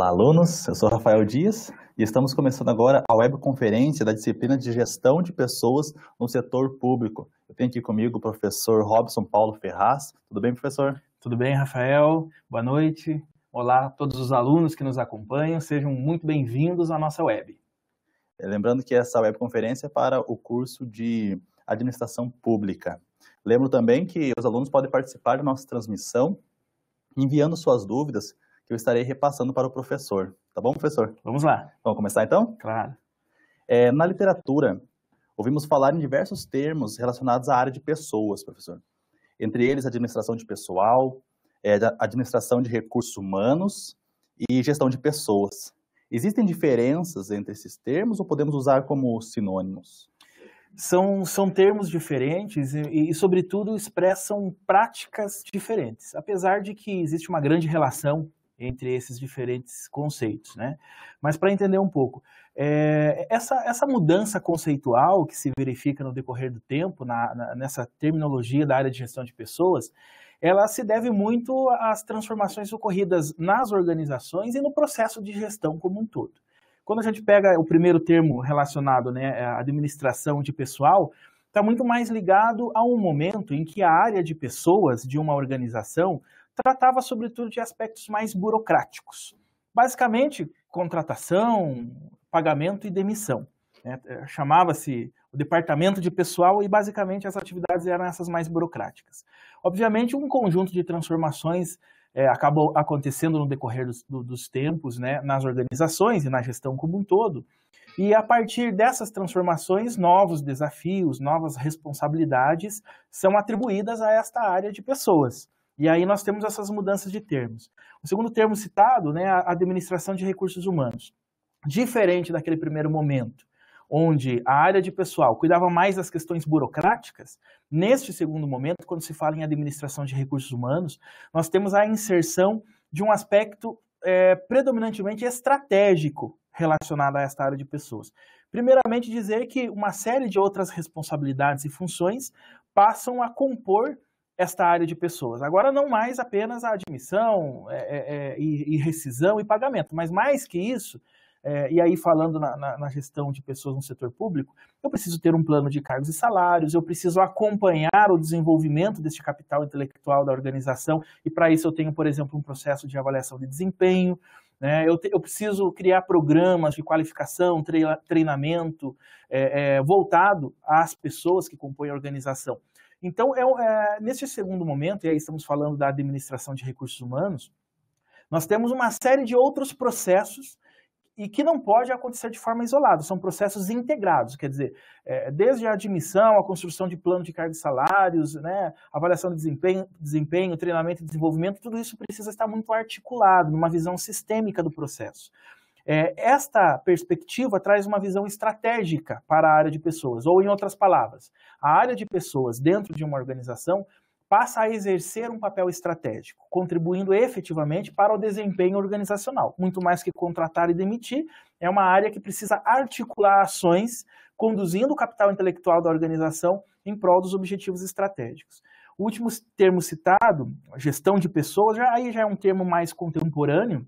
Olá, alunos. Eu sou Rafael Dias e estamos começando agora a webconferência da disciplina de Gestão de Pessoas no Setor Público. Eu tenho aqui comigo o professor Robson Paulo Ferraz. Tudo bem, professor? Tudo bem, Rafael. Boa noite. Olá a todos os alunos que nos acompanham. Sejam muito bem-vindos à nossa web. É, lembrando que essa webconferência é para o curso de Administração Pública. Lembro também que os alunos podem participar da nossa transmissão enviando suas dúvidas que eu estarei repassando para o professor. Tá bom, professor? Vamos lá. Vamos começar então? Claro. É, na literatura, ouvimos falar em diversos termos relacionados à área de pessoas, professor. Entre eles, administração de pessoal, é, administração de recursos humanos e gestão de pessoas. Existem diferenças entre esses termos ou podemos usar como sinônimos? São, são termos diferentes e, e, sobretudo, expressam práticas diferentes. Apesar de que existe uma grande relação entre esses diferentes conceitos, né? Mas para entender um pouco, é, essa, essa mudança conceitual que se verifica no decorrer do tempo, na, na, nessa terminologia da área de gestão de pessoas, ela se deve muito às transformações ocorridas nas organizações e no processo de gestão como um todo. Quando a gente pega o primeiro termo relacionado né, à administração de pessoal, está muito mais ligado a um momento em que a área de pessoas de uma organização tratava sobretudo de aspectos mais burocráticos. Basicamente, contratação, pagamento e demissão. Né? É, chamava-se o departamento de pessoal e basicamente as atividades eram essas mais burocráticas. Obviamente, um conjunto de transformações é, acabou acontecendo no decorrer dos, dos tempos né, nas organizações e na gestão como um todo. E a partir dessas transformações, novos desafios, novas responsabilidades são atribuídas a esta área de pessoas. E aí nós temos essas mudanças de termos. O segundo termo citado, né, é a administração de recursos humanos. Diferente daquele primeiro momento, onde a área de pessoal cuidava mais das questões burocráticas, neste segundo momento, quando se fala em administração de recursos humanos, nós temos a inserção de um aspecto é, predominantemente estratégico relacionado a esta área de pessoas. Primeiramente, dizer que uma série de outras responsabilidades e funções passam a compor esta área de pessoas. Agora, não mais apenas a admissão é, é, é, e, e, rescisão e pagamento, mas mais que isso, é, e aí falando na, na, na, gestão de pessoas no setor público, eu preciso ter um plano de cargos e salários, eu preciso acompanhar o desenvolvimento deste capital intelectual da organização, e para isso eu tenho, por exemplo, um processo de avaliação de desempenho, né? eu, te, eu, preciso criar programas de qualificação, treina, treinamento é, é, voltado às pessoas que compõem a organização. Então, é, é, nesse segundo momento, e aí estamos falando da administração de recursos humanos, nós temos uma série de outros processos e que não pode acontecer de forma isolada, são processos integrados, quer dizer, é, desde a admissão, a construção de plano de carga de salários, né, avaliação de desempenho, desempenho, treinamento e desenvolvimento, tudo isso precisa estar muito articulado, numa visão sistêmica do processo. É, esta perspectiva traz uma visão estratégica para a área de pessoas, ou em outras palavras, a área de pessoas dentro de uma organização passa a exercer um papel estratégico, contribuindo efetivamente para o desempenho organizacional. Muito mais que contratar e demitir, é uma área que precisa articular ações, conduzindo o capital intelectual da organização em prol dos objetivos estratégicos. O último termo citado, gestão de pessoas, já, aí já é um termo mais contemporâneo,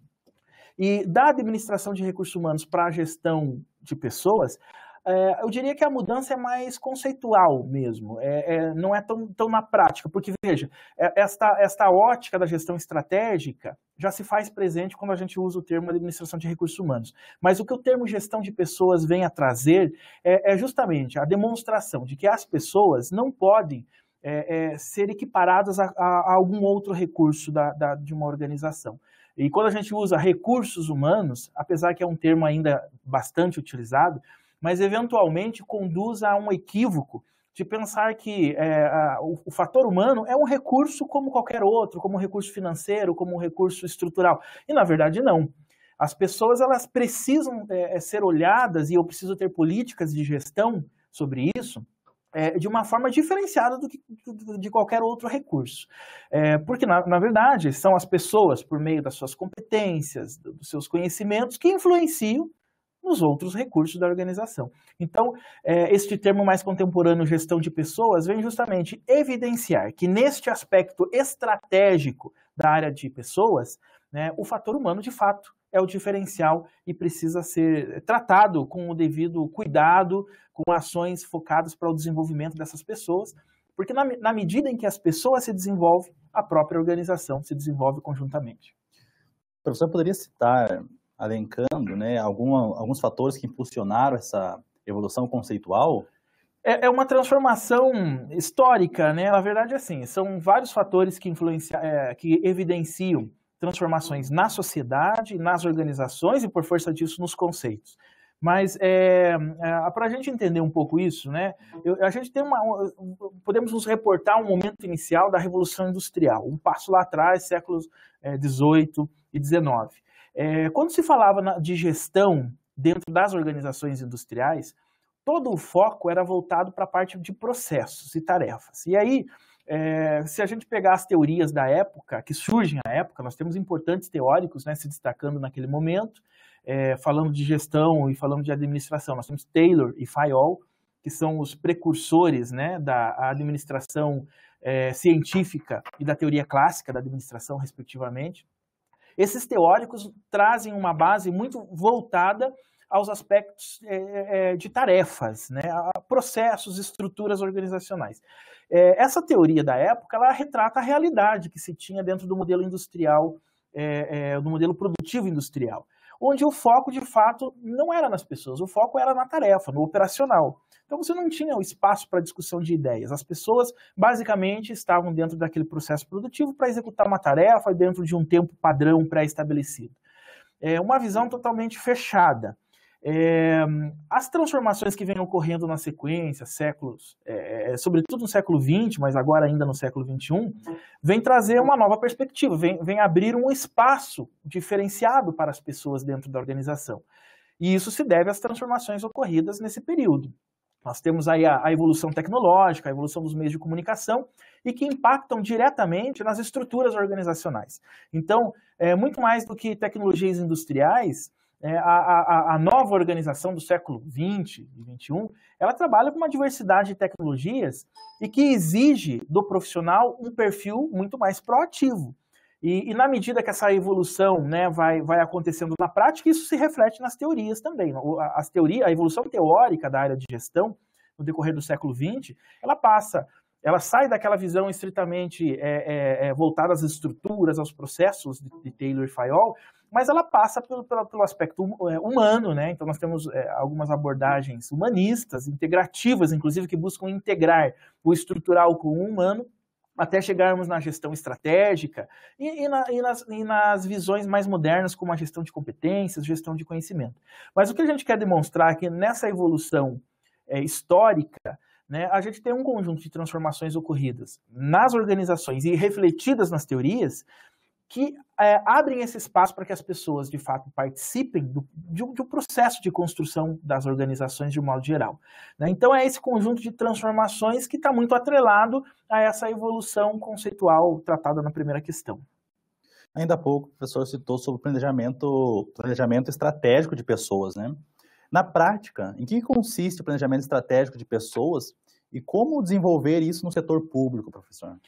e da administração de recursos humanos para a gestão de pessoas, é, eu diria que a mudança é mais conceitual mesmo, é, é, não é tão, tão na prática, porque veja, é, esta, esta ótica da gestão estratégica já se faz presente quando a gente usa o termo administração de recursos humanos. Mas o que o termo gestão de pessoas vem a trazer é, é justamente a demonstração de que as pessoas não podem é, ser equiparadas a, a, a algum outro recurso da, da, de uma organização. E quando a gente usa recursos humanos, apesar que é um termo ainda bastante utilizado, mas eventualmente conduz a um equívoco de pensar que é, a, o, o, fator humano é um recurso como qualquer outro, como um recurso financeiro, como um recurso estrutural. E na verdade não. As pessoas elas precisam é, é ser olhadas e eu preciso ter políticas de gestão sobre isso é, de uma forma diferenciada do que de qualquer outro recurso. É, porque, na, na, verdade, são as pessoas, por meio das suas competências, dos seus conhecimentos, que influenciam nos outros recursos da organização. Então, é, este termo mais contemporâneo, gestão de pessoas, vem justamente evidenciar que, neste aspecto estratégico da área de pessoas, né, o fator humano, de fato, é o diferencial e precisa ser tratado com o devido cuidado, com ações focadas para o desenvolvimento dessas pessoas, porque na, na medida em que as pessoas se desenvolvem, a própria organização se desenvolve conjuntamente. professor poderia citar, alencando, né, alguma, alguns fatores que impulsionaram essa evolução conceitual? É, é uma transformação histórica, né? Na verdade, é assim, são vários fatores que, influencia, é, que evidenciam transformações na sociedade, nas organizações e, por força disso, nos conceitos. Mas é, é, para a gente entender um pouco isso, né, eu, a gente tem uma, podemos nos reportar um momento inicial da Revolução Industrial, um passo lá atrás, séculos XVIII é, e XIX. É, quando se falava na, de gestão dentro das organizações industriais, todo o foco era voltado para a parte de processos e tarefas. E aí, é, se a gente pegar as teorias da época, que surgem à época, nós temos importantes teóricos né, se destacando naquele momento, é, falando de gestão e falando de administração. Nós temos Taylor e Fayol, que são os precursores né, da administração é, científica e da teoria clássica da administração, respectivamente. Esses teóricos trazem uma base muito voltada aos aspectos é, é, é, de tarefas, né, a processos, estruturas organizacionais. É, essa teoria da época ela retrata a realidade que se tinha dentro do modelo industrial, é, é, do modelo produtivo industrial, onde o foco de fato não era nas pessoas, o foco era na tarefa, no operacional. Então você não tinha o espaço para discussão de ideias. As pessoas basicamente estavam dentro daquele processo produtivo para executar uma tarefa dentro de um tempo padrão pré-estabelecido. É uma visão totalmente fechada. É, as transformações que vêm ocorrendo na sequência, séculos, é, sobretudo no século XX, mas agora ainda no século XXI, vem trazer uma nova perspectiva, vem, vem abrir um espaço diferenciado para as pessoas dentro da organização. E isso se deve às transformações ocorridas nesse período. Nós temos aí a, a evolução tecnológica, a evolução dos meios de comunicação e que impactam diretamente nas estruturas organizacionais. Então, é, muito mais do que tecnologias industriais, é, a, a, a, nova organização do século 20 e 21, ela trabalha com uma diversidade de tecnologias e que exige do profissional um perfil muito mais proativo. E, e na medida que essa evolução né, vai, vai acontecendo na prática, isso se reflete nas teorias também. As teoria, a evolução teórica da área de gestão no decorrer do século 20, ela passa ela sai daquela visão estritamente é, é, é, voltada às estruturas, aos processos de, de Taylor e Fayol, mas ela passa pelo, pelo, pelo aspecto hum, é, humano, né? Então nós temos é, algumas abordagens humanistas, integrativas, inclusive que buscam integrar o estrutural com o humano até chegarmos na gestão estratégica e, e, na, e, nas, e, nas, visões mais modernas, como a gestão de competências, gestão de conhecimento. Mas o que a gente quer demonstrar é que nessa evolução é, histórica, né, a gente tem um conjunto de transformações ocorridas nas organizações e refletidas nas teorias, que é, abrem esse espaço para que as pessoas, de fato, participem do, de, um, de, um, processo de construção das organizações de um modo geral. Né? Então, é esse conjunto de transformações que está muito atrelado a essa evolução conceitual tratada na primeira questão. Ainda há pouco, o professor citou sobre planejamento, planejamento estratégico de pessoas. Né? Na prática, em que consiste o planejamento estratégico de pessoas e como desenvolver isso no setor público, professor?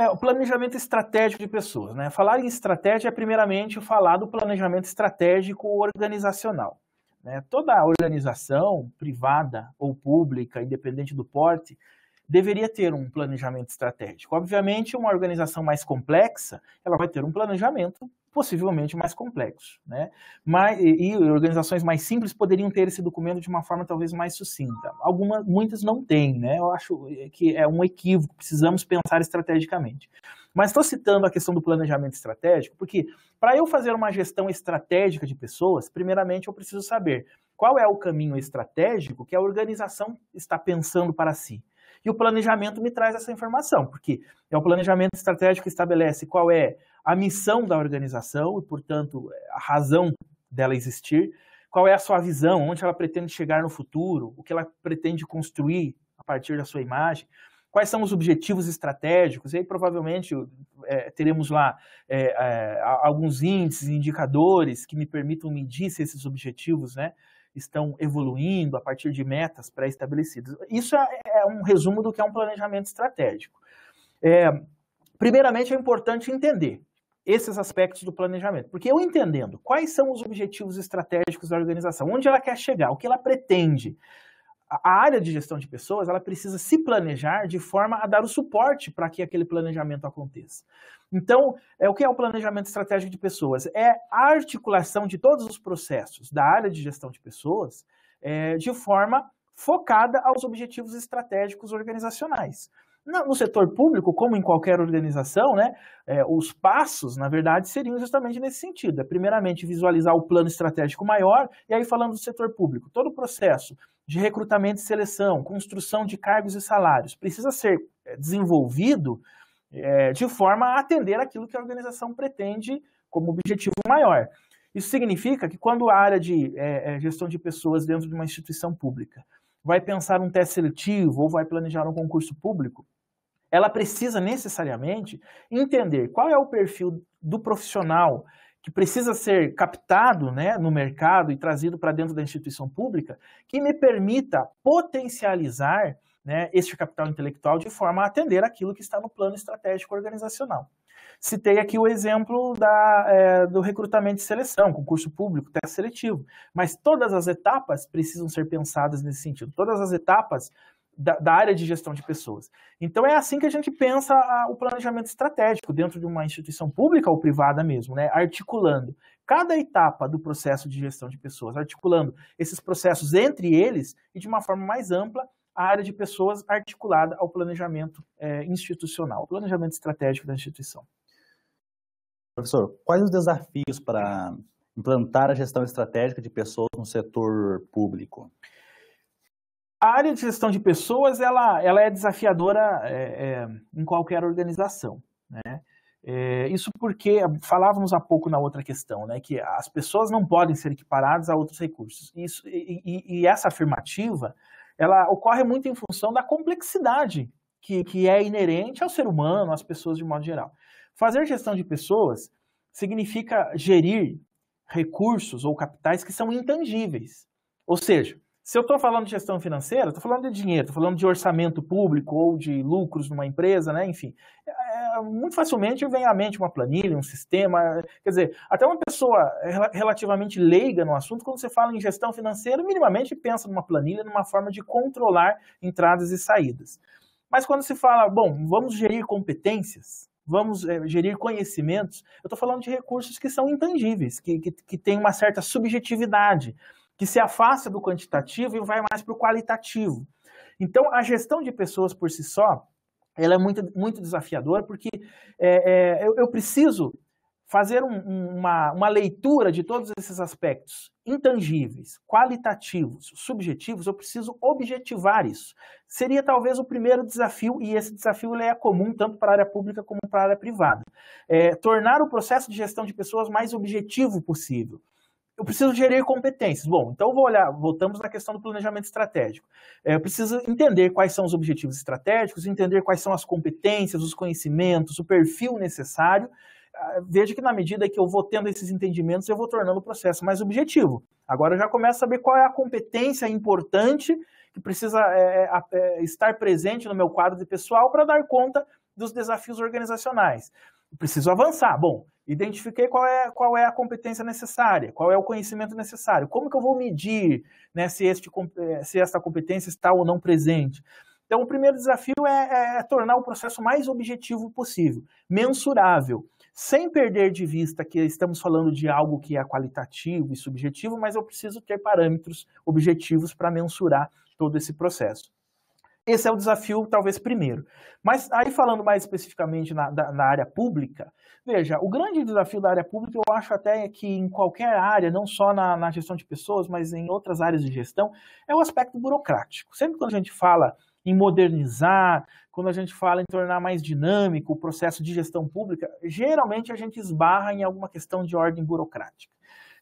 É, o planejamento estratégico de pessoas, né? Falar em estratégia é primeiramente falar do planejamento estratégico organizacional. Né? Toda organização privada ou pública, independente do porte, deveria ter um planejamento estratégico. Obviamente, uma organização mais complexa, ela vai ter um planejamento possivelmente mais complexo. Né? Mas, e, e organizações mais simples poderiam ter esse documento de uma forma talvez mais sucinta. Algumas, muitas não têm, né? eu acho é, que é um equívoco, precisamos pensar estrategicamente. Mas estou citando a questão do planejamento estratégico, porque para eu fazer uma gestão estratégica de pessoas, primeiramente eu preciso saber qual é o caminho estratégico que a organização está pensando para si. E o planejamento me traz essa informação, porque é o planejamento estratégico que estabelece qual é a missão da organização e, portanto, a razão dela existir, qual é a sua visão, onde ela pretende chegar no futuro, o que ela pretende construir a partir da sua imagem, quais são os objetivos estratégicos, e aí provavelmente é, teremos lá é, é, alguns índices, indicadores que me permitam medir se esses objetivos né, estão evoluindo a partir de metas pré-estabelecidas. Isso é, é, é um resumo do que é um planejamento estratégico. É, primeiramente, é importante entender esses aspectos do planejamento. Porque eu entendendo quais são os objetivos estratégicos da organização, onde ela quer chegar, o que ela pretende. A área de gestão de pessoas, ela precisa se planejar de forma a dar o suporte para que aquele planejamento aconteça. Então, é o que é o planejamento estratégico de pessoas? É a articulação de todos os processos da área de gestão de pessoas é, de forma focada aos objetivos estratégicos organizacionais. No setor público, como em qualquer organização, né, é, os passos, na verdade, seriam justamente nesse sentido. É, primeiramente, visualizar o plano estratégico maior, e aí falando do setor público, todo o processo de recrutamento e seleção, construção de cargos e salários, precisa ser é, desenvolvido é, de forma a atender aquilo que a organização pretende como objetivo maior. Isso significa que quando a área de é, é, gestão de pessoas dentro de uma instituição pública vai pensar um teste seletivo ou vai planejar um concurso público, ela precisa necessariamente entender qual é o perfil do profissional que precisa ser captado né, no mercado e trazido para dentro da instituição pública, que me permita potencializar né, este capital intelectual de forma a atender aquilo que está no plano estratégico organizacional. Citei aqui o exemplo da, é, do recrutamento e seleção, concurso público, teste seletivo, mas todas as etapas precisam ser pensadas nesse sentido, todas as etapas da, da, área de gestão de pessoas. Então é assim que a gente pensa a, o planejamento estratégico dentro de uma instituição pública ou privada mesmo, né? Articulando cada etapa do processo de gestão de pessoas, articulando esses processos entre eles e de uma forma mais ampla a área de pessoas articulada ao planejamento é, institucional, planejamento estratégico da instituição. Professor, quais os desafios para implantar a gestão estratégica de pessoas no setor público? A área de gestão de pessoas ela, ela é desafiadora é, é, em qualquer organização. Né? É, isso porque falávamos há pouco na outra questão, né, que as pessoas não podem ser equiparadas a outros recursos. Isso, e, e, essa afirmativa ela ocorre muito em função da complexidade que, que é inerente ao ser humano, às pessoas de modo geral. Fazer gestão de pessoas significa gerir recursos ou capitais que são intangíveis. Ou seja, se eu estou falando de gestão financeira, estou falando de dinheiro, estou falando de orçamento público ou de lucros numa empresa, né? enfim. É, é muito facilmente vem à mente uma planilha, um sistema. É, quer dizer, até uma pessoa relativamente leiga no assunto, quando você fala em gestão financeira, minimamente pensa numa planilha, numa forma de controlar entradas e saídas. Mas quando se fala, bom, vamos gerir competências, vamos é, gerir conhecimentos, eu estou falando de recursos que são intangíveis, que, que, que têm uma certa subjetividade que se afasta do quantitativo e vai mais para o qualitativo. Então, a gestão de pessoas por si só, ela é muito, muito desafiadora, porque é, é, eu, eu, preciso fazer um, uma, uma leitura de todos esses aspectos intangíveis, qualitativos, subjetivos, eu preciso objetivar isso. Seria talvez o primeiro desafio, e esse desafio é comum tanto para a área pública como para a área privada. É, tornar o processo de gestão de pessoas mais objetivo possível. Eu preciso gerir competências. Bom, então vou olhar, voltamos na questão do planejamento estratégico. É, eu preciso entender quais são os objetivos estratégicos, entender quais são as competências, os conhecimentos, o perfil necessário. Ah, veja que na medida que eu vou tendo esses entendimentos, eu vou tornando o processo mais objetivo. Agora eu já começo a saber qual é a competência importante que precisa é, é, é estar presente no meu quadro de pessoal para dar conta dos desafios organizacionais. Eu preciso avançar. Bom, Identifiquei qual é, qual é a competência necessária, qual é o conhecimento necessário. Como que eu vou medir né, se, este, eh, se esta competência está ou não presente? Então, o primeiro desafio é, é, é tornar o processo mais objetivo possível, mensurável sem perder de vista que estamos falando de algo que é qualitativo e subjetivo, mas eu preciso ter parâmetros objetivos para mensurar todo esse processo. Esse é o desafio, talvez, primeiro. Mas aí falando mais especificamente na, da, na, área pública, veja, o grande desafio da área pública, eu acho até que em qualquer área, não só na, na gestão de pessoas, mas em outras áreas de gestão, é o aspecto burocrático. Sempre quando a gente fala em modernizar, quando a gente fala em tornar mais dinâmico o processo de gestão pública, geralmente a gente esbarra em alguma questão de ordem burocrática.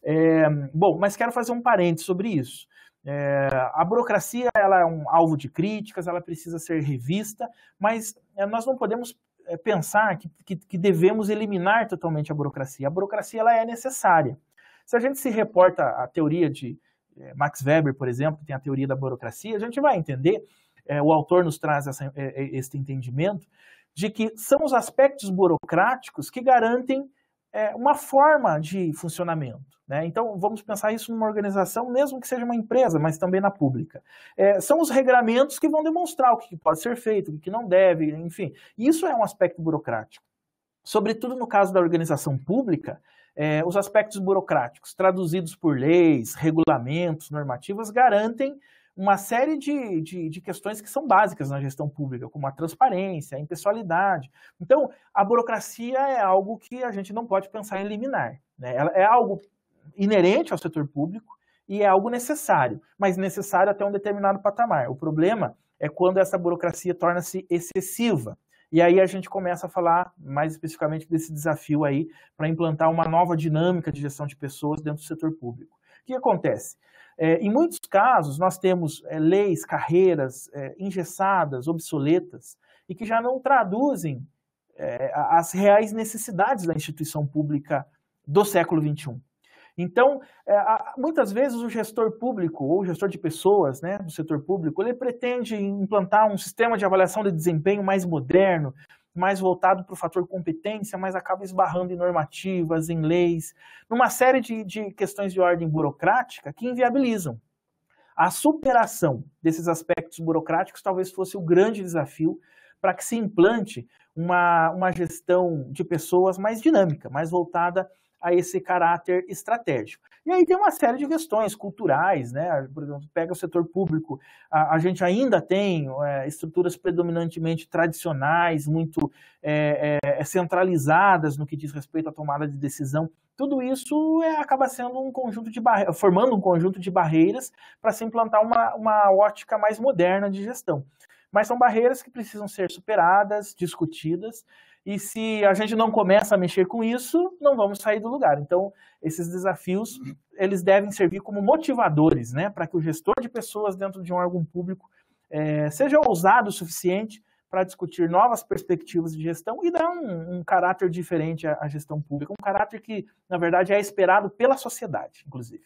É, bom, mas quero fazer um parênteses sobre isso. É, a burocracia ela é um alvo de críticas, ela precisa ser revista, mas é, nós não podemos é, pensar que, que, que, devemos eliminar totalmente a burocracia. A burocracia ela é necessária. Se a gente se reporta à teoria de é, Max Weber, por exemplo, que tem a teoria da burocracia, a gente vai entender, é, o autor nos traz essa, é, este entendimento, de que são os aspectos burocráticos que garantem é, uma forma de funcionamento. Né? Então, vamos pensar isso numa organização, mesmo que seja uma empresa, mas também na pública. É, são os regramentos que vão demonstrar o que pode ser feito, o que não deve, enfim. Isso é um aspecto burocrático. Sobretudo no caso da organização pública, é, os aspectos burocráticos, traduzidos por leis, regulamentos, normativas, garantem uma série de, de, de, questões que são básicas na gestão pública, como a transparência, a impessoalidade. Então, a burocracia é algo que a gente não pode pensar em eliminar. Né? Ela é algo inerente ao setor público e é algo necessário, mas necessário até um determinado patamar. O problema é quando essa burocracia torna-se excessiva. E aí a gente começa a falar mais especificamente desse desafio aí para implantar uma nova dinâmica de gestão de pessoas dentro do setor público. O que acontece? É, em muitos casos, nós temos é, leis, carreiras é, engessadas, obsoletas, e que já não traduzem é, as reais necessidades da instituição pública do século XXI. Então, é, muitas vezes o gestor público ou o gestor de pessoas né, do setor público, ele pretende implantar um sistema de avaliação de desempenho mais moderno, mais voltado para o fator competência, mas acaba esbarrando em normativas, em leis, numa série de, de questões de ordem burocrática que inviabilizam. A superação desses aspectos burocráticos talvez fosse o grande desafio para que se implante uma, uma gestão de pessoas mais dinâmica, mais voltada a esse caráter estratégico. E aí tem uma série de questões culturais, né? Por exemplo, pega o setor público, a, a gente ainda tem é, estruturas predominantemente tradicionais, muito é, é, é centralizadas no que diz respeito à tomada de decisão. Tudo isso é, acaba sendo um conjunto de barreiras, formando um conjunto de barreiras para se implantar uma, uma ótica mais moderna de gestão. Mas são barreiras que precisam ser superadas, discutidas, e se a gente não começa a mexer com isso, não vamos sair do lugar. Então, esses desafios, eles devem servir como motivadores, né, para que o gestor de pessoas dentro de um órgão público é, seja ousado o suficiente para discutir novas perspectivas de gestão e dar um, um caráter diferente à, à, gestão pública, um caráter que, na verdade, é esperado pela sociedade, inclusive.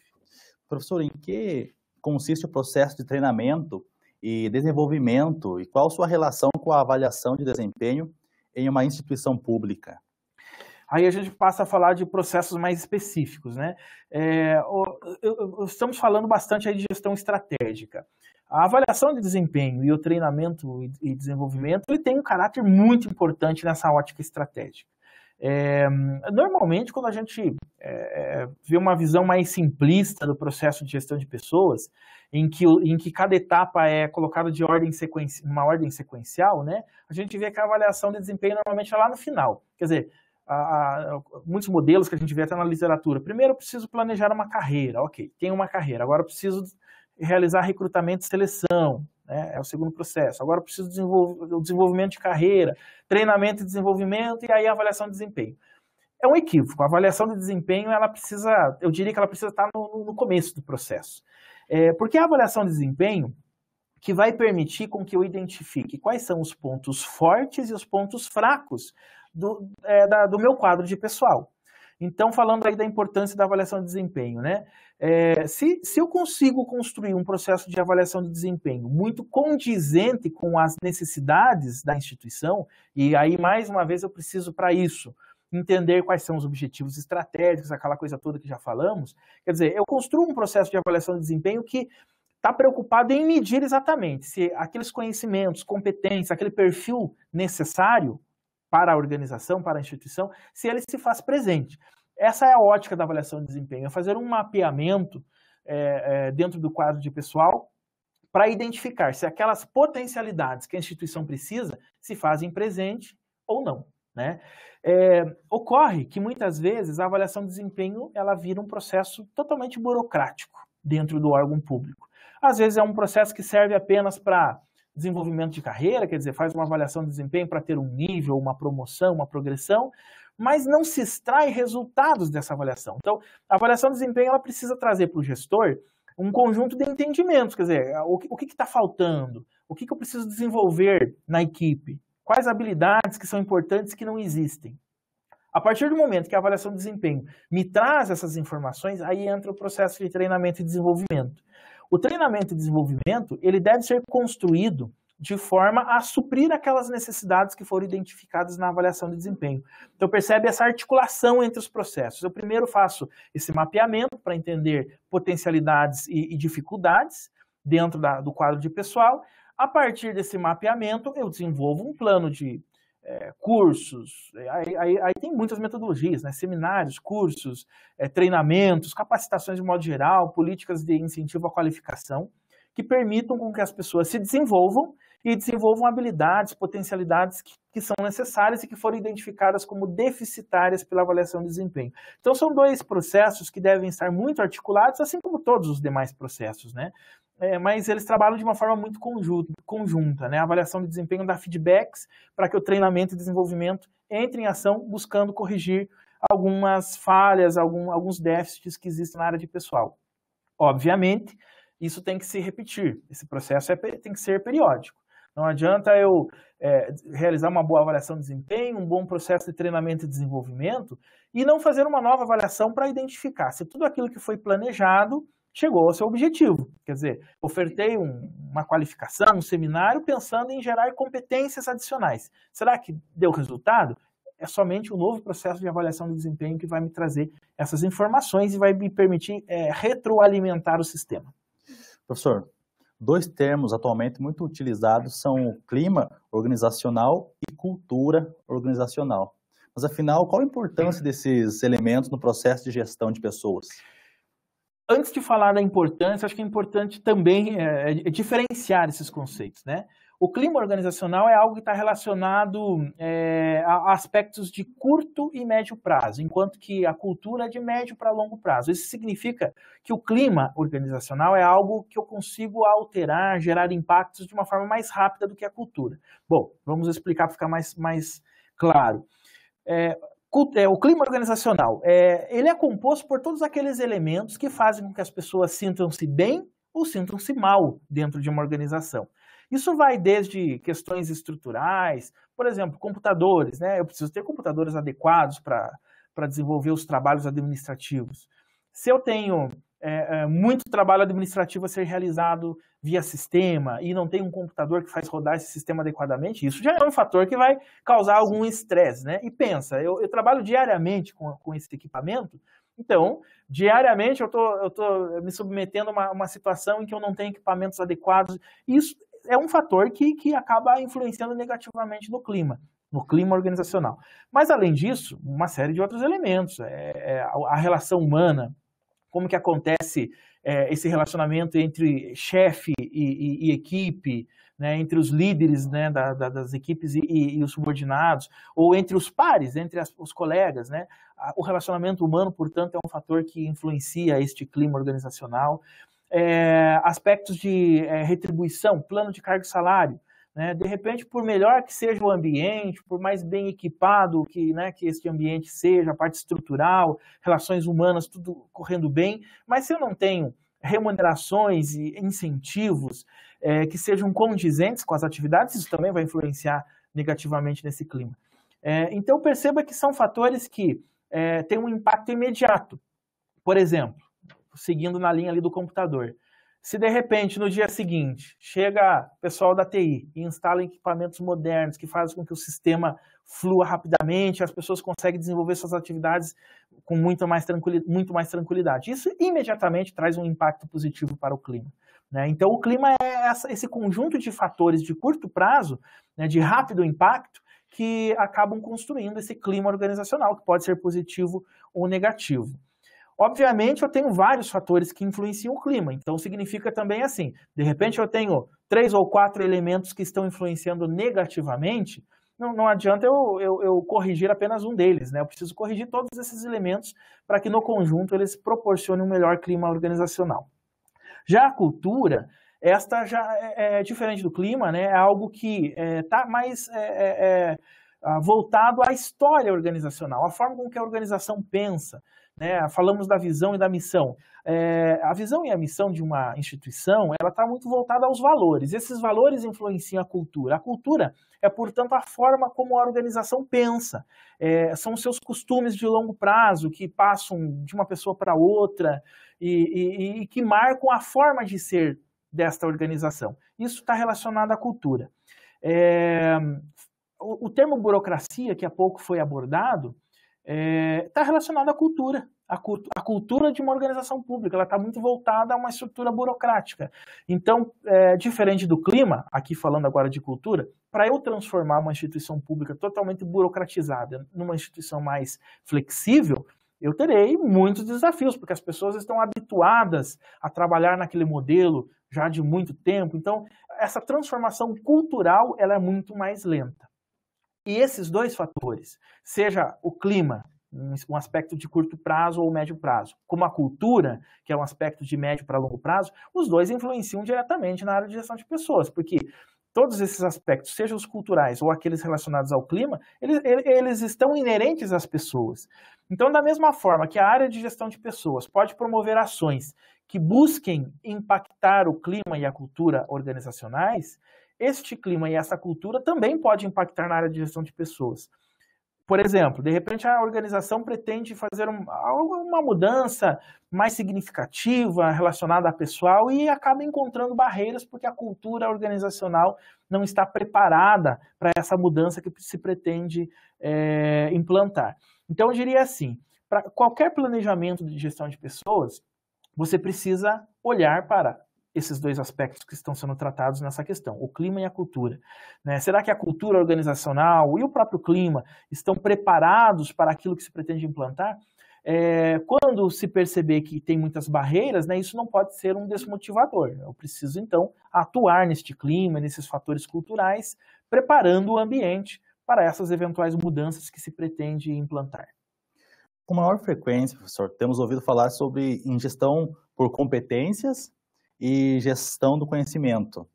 Professor, em que consiste o processo de treinamento e desenvolvimento e qual sua relação com a avaliação de desempenho em uma instituição pública. Aí a gente passa a falar de processos mais específicos, né? É, estamos falando bastante aí de gestão estratégica. A avaliação de desempenho e o treinamento e desenvolvimento ele tem um caráter muito importante nessa ótica estratégica. É, normalmente, quando a gente é, é, vê uma visão mais simplista do processo de gestão de pessoas, em que, em que cada etapa é colocada de ordem sequência uma ordem sequencial, né, a gente vê que a avaliação de desempenho normalmente é lá no final. Quer dizer, a, a, muitos modelos que a gente vê até na literatura. Primeiro, eu preciso planejar uma carreira, ok, tenho uma carreira. Agora, eu preciso realizar recrutamento e seleção. Né? É o segundo processo. Agora eu preciso do desenvolvimento de carreira, treinamento e desenvolvimento, e aí avaliação de desempenho. É um equívoco. A avaliação de desempenho, ela precisa, eu diria que ela precisa estar no, no começo do processo. É, porque é a avaliação de desempenho, que vai permitir com que eu identifique quais são os pontos fortes e os pontos fracos do, é, da, do meu quadro de pessoal. Então, falando aí da importância da avaliação de desempenho, né? É, se, se eu consigo construir um processo de avaliação de desempenho muito condizente com as necessidades da instituição, e aí, mais uma vez, eu preciso para isso entender quais são os objetivos estratégicos, aquela coisa toda que já falamos. Quer dizer, eu construo um processo de avaliação de desempenho que está preocupado em medir exatamente se aqueles conhecimentos, competências, aquele perfil necessário para a organização, para a instituição, se ele se faz presente. Essa é a ótica da avaliação de desempenho, é fazer um mapeamento é, é, dentro do quadro de pessoal para identificar se aquelas potencialidades que a instituição precisa se fazem presente ou não. Né? É, ocorre que muitas vezes a avaliação de desempenho ela vira um processo totalmente burocrático dentro do órgão público. Às vezes é um processo que serve apenas para desenvolvimento de carreira, quer dizer, faz uma avaliação de desempenho para ter um nível, uma promoção, uma progressão, mas não se extrai resultados dessa avaliação. Então, a avaliação de desempenho ela precisa trazer para o gestor um conjunto de entendimentos, quer dizer, o que está faltando, o que, que eu preciso desenvolver na equipe, quais habilidades que são importantes que não existem. A partir do momento que a avaliação de desempenho me traz essas informações, aí entra o processo de treinamento e desenvolvimento. O treinamento e desenvolvimento, ele deve ser construído de forma a suprir aquelas necessidades que foram identificadas na avaliação de desempenho. Então percebe essa articulação entre os processos. Eu primeiro faço esse mapeamento para entender potencialidades e, e dificuldades dentro da, do quadro de pessoal. A partir desse mapeamento, eu desenvolvo um plano de é, cursos, é, aí, aí, aí, tem muitas metodologias, né? seminários, cursos, é, treinamentos, capacitações de modo geral, políticas de incentivo à qualificação, que permitam com que as pessoas se desenvolvam e desenvolvam habilidades, potencialidades que, que são necessárias e que foram identificadas como deficitárias pela avaliação de desempenho. Então, são dois processos que devem estar muito articulados, assim como todos os demais processos, né? é, mas eles trabalham de uma forma muito conjunta, né? A avaliação de desempenho dá feedbacks para que o treinamento e desenvolvimento entrem em ação buscando corrigir algumas falhas, algum, alguns déficits que existem na área de pessoal. Obviamente, isso tem que se repetir, esse processo é, tem que ser periódico. Não adianta eu é, realizar uma boa avaliação de desempenho, um bom processo de treinamento e desenvolvimento e não fazer uma nova avaliação para identificar se tudo aquilo que foi planejado chegou ao seu objetivo. Quer dizer, ofertei um, uma qualificação, um seminário, pensando em gerar competências adicionais. Será que deu resultado? É somente o um novo processo de avaliação de desempenho que vai me trazer essas informações e vai me permitir é, retroalimentar o sistema. Professor, dois termos atualmente muito utilizados são clima organizacional e cultura organizacional. Mas afinal, qual a importância desses elementos no processo de gestão de pessoas? antes de falar da importância, acho que é importante também é, é diferenciar esses conceitos, né? O clima organizacional é algo que está relacionado é, a aspectos de curto e médio prazo, enquanto que a cultura é de médio para longo prazo. Isso significa que o clima organizacional é algo que eu consigo alterar, gerar impactos de uma forma mais rápida do que a cultura. Bom, vamos explicar para ficar mais, mais claro. É, é, o clima organizacional, é, ele é composto por todos aqueles elementos que fazem com que as pessoas sintam-se bem ou sintam-se mal dentro de uma organização. Isso vai desde questões estruturais, por exemplo, computadores, né? Eu preciso ter computadores adequados para desenvolver os trabalhos administrativos. Se eu tenho é, é, muito trabalho administrativo a ser realizado via sistema e não tem um computador que faz rodar esse sistema adequadamente, isso já é um fator que vai causar algum estresse, né? E pensa, eu, eu, trabalho diariamente com, com esse equipamento, então, diariamente eu tô, estou me submetendo a uma, uma situação em que eu não tenho equipamentos adequados. Isso é um fator que, que acaba influenciando negativamente no clima no clima organizacional. Mas, além disso, uma série de outros elementos. É, é a relação humana, como que acontece é, esse relacionamento entre chefe e, e, e equipe, né, entre os líderes né, da, da, das equipes e, e, os subordinados, ou entre os pares, entre as, os colegas. Né? O relacionamento humano, portanto, é um fator que influencia este clima organizacional. É, aspectos de é, retribuição, plano de cargo e salário, né? De repente, por melhor que seja o ambiente, por mais bem equipado que, né, que este ambiente seja, a parte estrutural, relações humanas, tudo correndo bem, mas se eu não tenho remunerações e incentivos é, que sejam condizentes com as atividades, isso também vai influenciar negativamente nesse clima. É, então, perceba que são fatores que é, têm um impacto imediato. Por exemplo, seguindo na linha ali do computador, se de repente no dia seguinte chega pessoal da TI e instala equipamentos modernos que fazem com que o sistema flua rapidamente, as pessoas conseguem desenvolver suas atividades com mais muito mais tranquilidade. Isso imediatamente traz um impacto positivo para o clima. Né? Então, o clima é essa, esse conjunto de fatores de curto prazo, né, de rápido impacto, que acabam construindo esse clima organizacional, que pode ser positivo ou negativo. Obviamente, eu tenho vários fatores que influenciam o clima. Então, significa também assim: de repente, eu tenho três ou quatro elementos que estão influenciando negativamente. Não, não adianta eu, eu, eu corrigir apenas um deles, né? Eu preciso corrigir todos esses elementos para que no conjunto eles proporcionem um melhor clima organizacional. Já a cultura, esta já é, é diferente do clima, né? É algo que está é, tá mais é, é, é ah, voltado à história organizacional, à forma com que a organização pensa. Né? Falamos da visão e da missão. É, a visão e a missão de uma instituição, ela está muito voltada aos valores. Esses valores influenciam a cultura. A cultura é, portanto, a forma como a organização pensa. É, são os seus costumes de longo prazo que passam de uma pessoa para outra e, e, e que marcam a forma de ser desta organização. Isso está relacionado à cultura. É, o, o, termo burocracia, que há pouco foi abordado, está é, tá relacionado à cultura. A, a, cultura de uma organização pública, ela está muito voltada a uma estrutura burocrática. Então, é, diferente do clima, aqui falando agora de cultura, para eu transformar uma instituição pública totalmente burocratizada numa instituição mais flexível, eu terei muitos desafios, porque as pessoas estão habituadas a trabalhar naquele modelo já de muito tempo. Então, essa transformação cultural ela é muito mais lenta. E esses dois fatores, seja o clima, um aspecto de curto prazo ou médio prazo, como a cultura, que é um aspecto de médio para longo prazo, os dois influenciam diretamente na área de gestão de pessoas, porque todos esses aspectos, sejam os culturais ou aqueles relacionados ao clima, eles, eles estão inerentes às pessoas. Então, da mesma forma que a área de gestão de pessoas pode promover ações que busquem impactar o clima e a cultura organizacionais, este clima e essa cultura também pode impactar na área de gestão de pessoas. Por exemplo, de repente a organização pretende fazer um, uma mudança mais significativa relacionada a pessoal e acaba encontrando barreiras porque a cultura organizacional não está preparada para essa mudança que se pretende é, implantar. Então, eu diria assim: para qualquer planejamento de gestão de pessoas, você precisa olhar para esses dois aspectos que estão sendo tratados nessa questão, o clima e a cultura. Né? Será que a cultura organizacional e o próprio clima estão preparados para aquilo que se pretende implantar? É, quando se perceber que tem muitas barreiras, né, isso não pode ser um desmotivador. Eu preciso, então, atuar neste clima, nesses fatores culturais, preparando o ambiente para essas eventuais mudanças que se pretende implantar. Com maior frequência, professor, temos ouvido falar sobre ingestão por competências e gestão do conhecimento.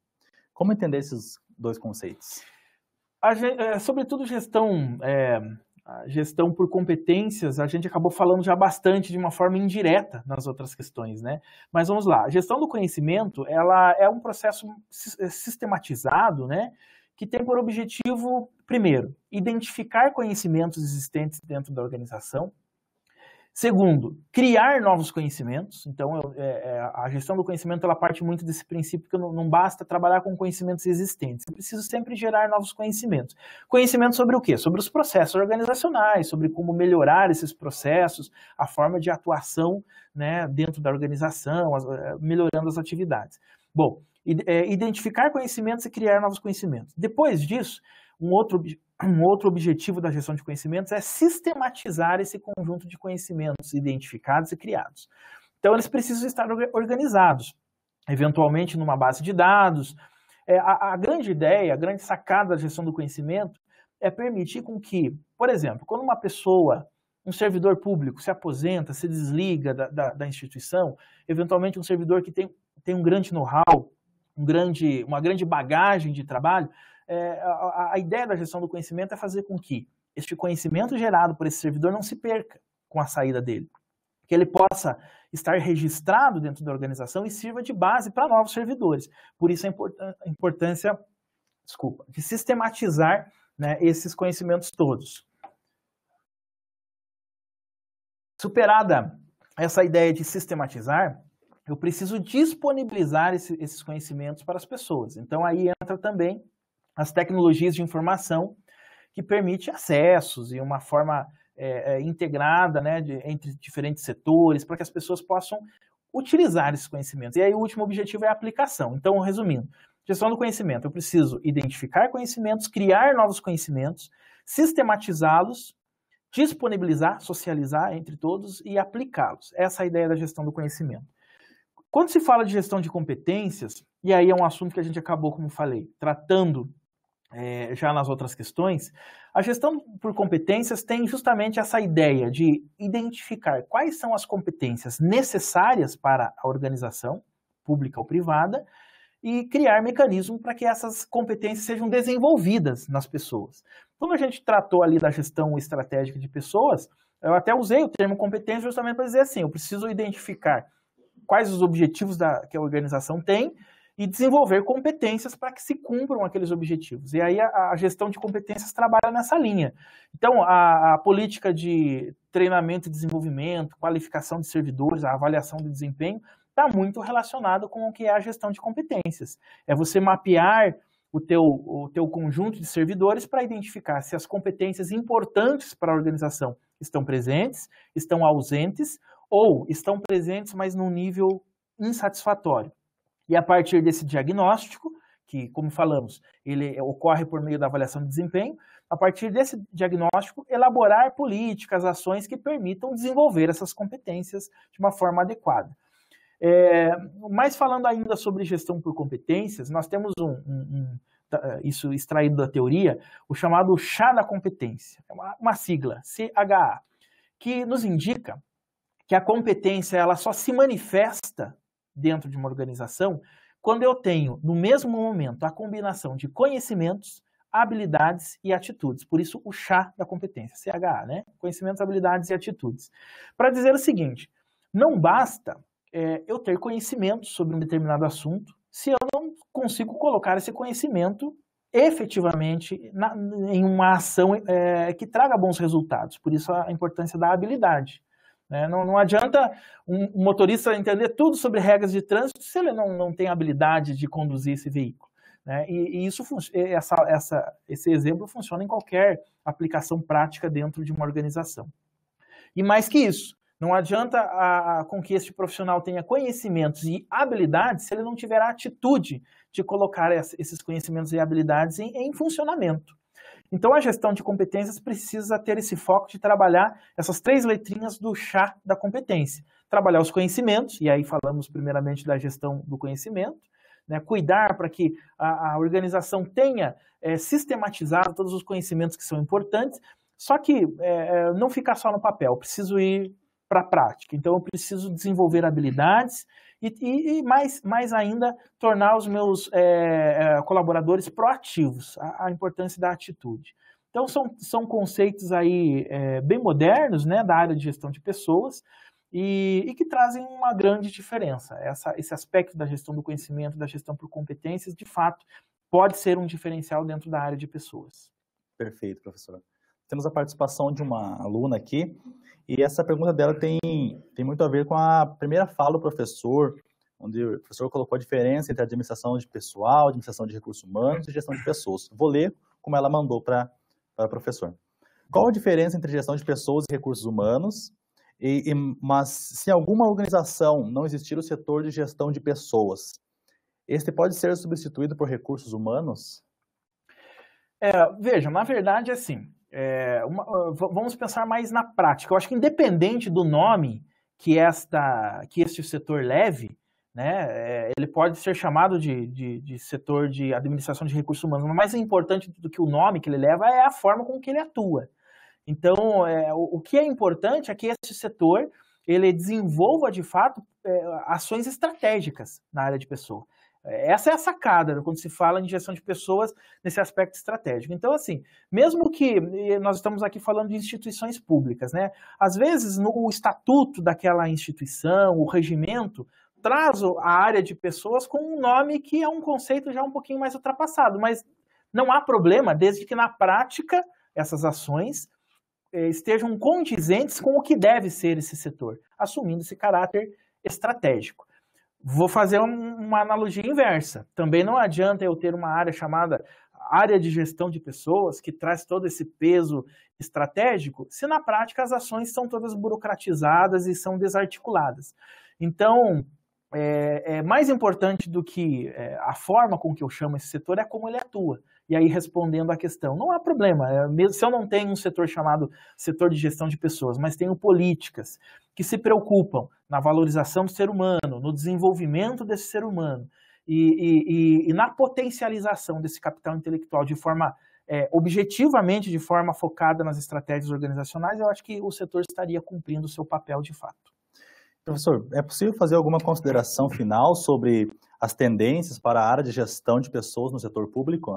Como entender esses dois conceitos? A, é, sobretudo gestão, é, gestão por competências, a gente acabou falando já bastante de uma forma indireta nas outras questões, né? Mas vamos lá, a gestão do conhecimento, ela é um processo é, sistematizado, né? Que tem por objetivo, primeiro, identificar conhecimentos existentes dentro da organização, Segundo, criar novos conhecimentos. Então, eu, é, é, a gestão do conhecimento ela parte muito desse princípio que não, não, basta trabalhar com conhecimentos existentes. Eu preciso sempre gerar novos conhecimentos. Conhecimento sobre o quê? Sobre os processos organizacionais, sobre como melhorar esses processos, a forma de atuação né, dentro da organização, as, é, melhorando as atividades. Bom, é, identificar conhecimentos e criar novos conhecimentos. Depois disso, um outro, um outro objetivo da gestão de conhecimentos é sistematizar esse conjunto de conhecimentos identificados e criados. Então, eles precisam estar organizados, eventualmente numa base de dados. É, a, a grande ideia, a grande sacada da gestão do conhecimento é permitir com que, por exemplo, quando uma pessoa um servidor público se aposenta, se desliga da, da, da, instituição, eventualmente um servidor que tem, tem um grande know-how, um grande, uma grande bagagem de trabalho, é, a, a ideia da gestão do conhecimento é fazer com que este conhecimento gerado por esse servidor não se perca com a saída dele. Que ele possa estar registrado dentro da organização e sirva de base para novos servidores. Por isso a, importância, a importância desculpa, de sistematizar né, esses conhecimentos todos. Superada essa ideia de sistematizar, eu preciso disponibilizar esse, esses conhecimentos para as pessoas. Então aí entra também as tecnologias de informação que permite acessos e uma forma é, é, integrada né, de, entre diferentes setores para que as pessoas possam utilizar esses conhecimentos. E aí o último objetivo é a aplicação. Então, resumindo, gestão do conhecimento, eu preciso identificar conhecimentos, criar novos conhecimentos, sistematizá-los, disponibilizar, socializar entre todos e aplicá-los. Essa é a ideia da gestão do conhecimento. Quando se fala de gestão de competências, e aí é um assunto que a gente acabou, como falei, tratando é, já nas outras questões, a gestão por competências tem justamente essa ideia de identificar quais são as competências necessárias para a organização, pública ou privada, e criar mecanismo para que essas competências sejam desenvolvidas nas pessoas. Quando a gente tratou ali da gestão estratégica de pessoas, eu até usei o termo competência justamente para dizer assim, eu preciso identificar quais os objetivos da, que a organização tem e desenvolver competências para que se cumpram aqueles objetivos. E aí a, a gestão de competências trabalha nessa linha. Então, a, a, política de treinamento e desenvolvimento, qualificação de servidores, a avaliação de desempenho, está muito relacionado com o que é a gestão de competências. É você mapear o teu, o teu conjunto de servidores para identificar se as competências importantes para a organização estão presentes, estão ausentes ou estão presentes, mas num nível insatisfatório. E a partir desse diagnóstico, que, como falamos, ele ocorre por meio da avaliação de desempenho, a partir desse diagnóstico, elaborar políticas, ações que permitam desenvolver essas competências de uma forma adequada. É, mas falando ainda sobre gestão por competências, nós temos um, um, um tá, isso extraído da teoria, o chamado chá da competência, é uma, uma sigla, CHA, que nos indica que a competência ela só se manifesta dentro de uma organização quando eu tenho, no mesmo momento, a combinação de conhecimentos, habilidades e atitudes. Por isso, o chá da competência, CHA, né? Conhecimentos, habilidades e atitudes. Para dizer o seguinte, não basta é, eu ter conhecimento sobre um determinado assunto se eu não consigo colocar esse conhecimento efetivamente na, em uma ação é, que traga bons resultados. Por isso, a importância da habilidade. Né? Não, não, adianta um motorista entender tudo sobre regras de trânsito se ele não, não tem habilidade de conduzir esse veículo. Né? E, e, isso essa, essa, esse exemplo funciona em qualquer aplicação prática dentro de uma organização. E mais que isso, não adianta a, a, com que este profissional tenha conhecimentos e habilidades se ele não tiver a atitude de colocar esses conhecimentos e habilidades em, em funcionamento. Então a gestão de competências precisa ter esse foco de trabalhar essas três letrinhas do chá da competência. Trabalhar os conhecimentos, e aí falamos primeiramente da gestão do conhecimento, né, cuidar para que a, a, organização tenha é, sistematizado todos os conhecimentos que são importantes, só que é, não ficar só no papel, preciso ir para a prática. Então eu preciso desenvolver habilidades, e, e, e mais, mais ainda tornar os meus é, é, colaboradores proativos, a, a, importância da atitude. Então são, são conceitos aí é, bem modernos né, da área de gestão de pessoas e, e que trazem uma grande diferença. Essa, esse aspecto da gestão do conhecimento, da gestão por competências, de fato, pode ser um diferencial dentro da área de pessoas. Perfeito, professora. Temos a participação de uma aluna aqui. E essa pergunta dela tem, tem muito a ver com a primeira fala do professor, onde o professor colocou a diferença entre administração de pessoal, administração de recursos humanos e gestão de pessoas. Vou ler como ela mandou para o professor. Qual a diferença entre gestão de pessoas e recursos humanos? E, e, mas se alguma organização não existir o setor de gestão de pessoas, este pode ser substituído por recursos humanos? É, veja, na verdade, assim, é, uma, vamos pensar mais na prática. Eu acho que independente do nome que esta, que este setor leve, né, é, ele pode ser chamado de, de, de setor de administração de recursos humanos, mas mais importante do que o nome que ele leva é a forma com que ele atua. Então, é, o, o, que é importante é que este setor ele desenvolva de fato é, ações estratégicas na área de pessoa. Essa é a sacada né, quando se fala em gestão de pessoas nesse aspecto estratégico. Então, assim, mesmo que nós estamos aqui falando de instituições públicas, né? Às vezes no, o estatuto daquela instituição, o regimento, traz a área de pessoas com um nome que é um conceito já um pouquinho mais ultrapassado, mas não há problema desde que na prática essas ações eh, estejam condizentes com o que deve ser esse setor, assumindo esse caráter estratégico. Vou fazer uma analogia inversa. Também não adianta eu ter uma área chamada área de gestão de pessoas, que traz todo esse peso estratégico, se na prática as ações são todas burocratizadas e são desarticuladas. Então, é, é mais importante do que é, a forma com que eu chamo esse setor é como ele atua. E aí, respondendo à questão, não há problema. É, mesmo se eu não tenho um setor chamado setor de gestão de pessoas, mas tenho políticas que se preocupam na valorização do ser humano, no desenvolvimento desse ser humano e, e, e na potencialização desse capital intelectual de forma é, objetivamente, de forma focada nas estratégias organizacionais, eu acho que o setor estaria cumprindo o seu papel de fato. Professor, é possível fazer alguma consideração final sobre as tendências para a área de gestão de pessoas no setor público?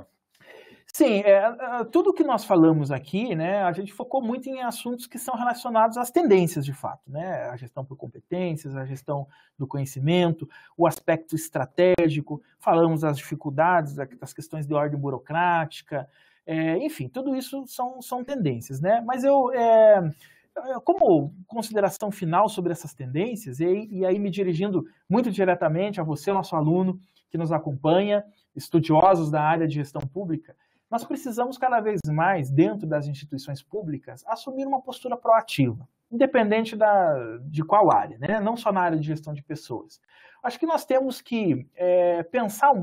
Sim, é, é tudo que nós falamos aqui, né, a gente focou muito em assuntos que são relacionados às tendências, de fato, né, a gestão por competências, a gestão do conhecimento, o aspecto estratégico, falamos das dificuldades, das questões de ordem burocrática, é, enfim, tudo isso são, são tendências, né, mas eu, é, é como consideração final sobre essas tendências, e, e aí me dirigindo muito diretamente a você, nosso aluno, que nos acompanha, estudiosos da área de gestão pública, nós precisamos cada vez mais, dentro das instituições públicas, assumir uma postura proativa, independente da, de qual área, né? não só na área de gestão de pessoas. Acho que nós temos que é, pensar,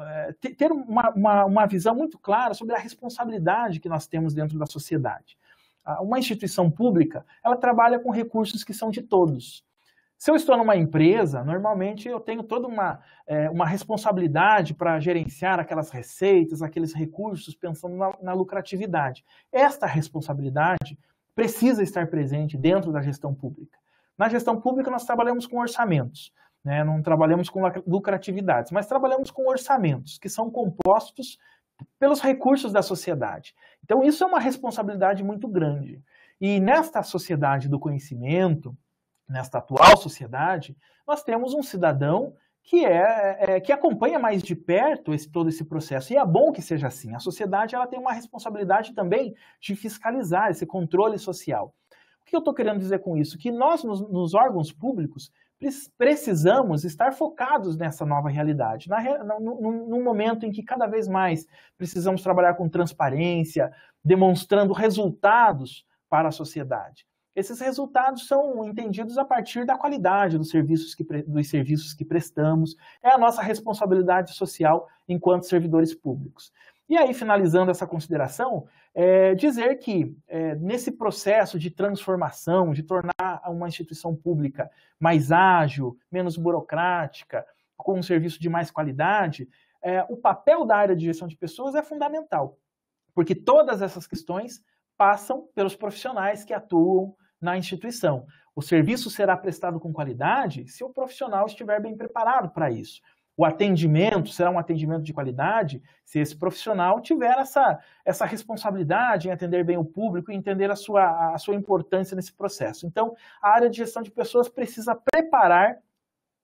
é, ter uma, uma, uma visão muito clara sobre a responsabilidade que nós temos dentro da sociedade. Uma instituição pública, ela trabalha com recursos que são de todos. Se eu estou numa empresa, normalmente eu tenho toda uma, é, uma responsabilidade para gerenciar aquelas receitas, aqueles recursos, pensando na, na lucratividade. Esta responsabilidade precisa estar presente dentro da gestão pública. Na gestão pública, nós trabalhamos com orçamentos. Né, não trabalhamos com lucratividades, mas trabalhamos com orçamentos, que são compostos pelos recursos da sociedade. Então, isso é uma responsabilidade muito grande. E nesta sociedade do conhecimento, nesta atual sociedade, nós temos um cidadão que é, é, que acompanha mais de perto esse, todo esse processo e é bom que seja assim. A sociedade ela tem uma responsabilidade também de fiscalizar esse controle social. O que eu estou querendo dizer com isso? Que nós nos, nos, órgãos públicos precisamos estar focados nessa nova realidade, na, no, no momento em que cada vez mais precisamos trabalhar com transparência, demonstrando resultados para a sociedade. Esses resultados são entendidos a partir da qualidade dos serviços, que, dos serviços que prestamos, é a nossa responsabilidade social enquanto servidores públicos. E aí, finalizando essa consideração, é dizer que é, nesse processo de transformação, de tornar uma instituição pública mais ágil, menos burocrática, com um serviço de mais qualidade, é, o papel da área de gestão de pessoas é fundamental, porque todas essas questões passam pelos profissionais que atuam na instituição. O serviço será prestado com qualidade se o profissional estiver bem preparado para isso. O atendimento será um atendimento de qualidade se esse profissional tiver essa, essa responsabilidade em atender bem o público e entender a sua, a sua importância nesse processo. Então, a área de gestão de pessoas precisa preparar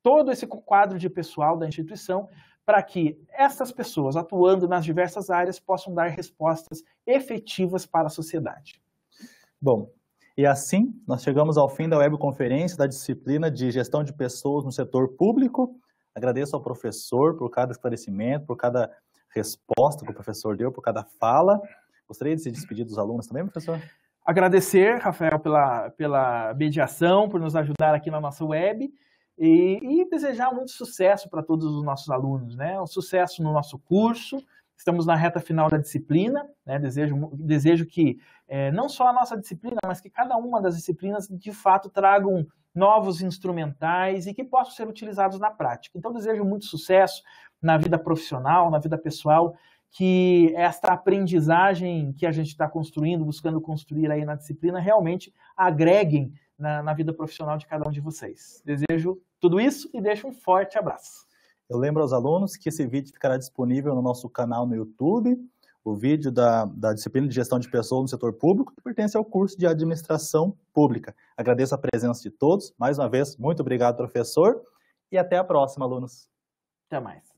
todo esse quadro de pessoal da instituição para que essas pessoas, atuando nas diversas áreas, possam dar respostas efetivas para a sociedade. Bom, e assim, nós chegamos ao fim da webconferência da disciplina de Gestão de Pessoas no Setor Público. Agradeço ao professor por cada esclarecimento, por cada resposta que o professor deu, por cada fala. Gostaria de se despedir dos alunos também, professor? Agradecer, Rafael, pela, pela mediação, por nos ajudar aqui na nossa web. E, e desejar muito sucesso para todos os nossos alunos, né? Um sucesso no nosso curso, Estamos na reta final da disciplina, né? desejo, desejo que é, não só a nossa disciplina, mas que cada uma das disciplinas de fato tragam novos instrumentais e que possam ser utilizados na prática. Então, desejo muito sucesso na vida profissional, na vida pessoal, que esta aprendizagem que a gente está construindo, buscando construir aí na disciplina, realmente agreguem na, na vida profissional de cada um de vocês. Desejo tudo isso e deixo um forte abraço. Eu lembro aos alunos que esse vídeo ficará disponível no nosso canal no YouTube, o vídeo da, da disciplina de gestão de pessoas no setor público, que pertence ao curso de administração pública. Agradeço a presença de todos. Mais uma vez, muito obrigado, professor. E até a próxima, alunos. Até mais.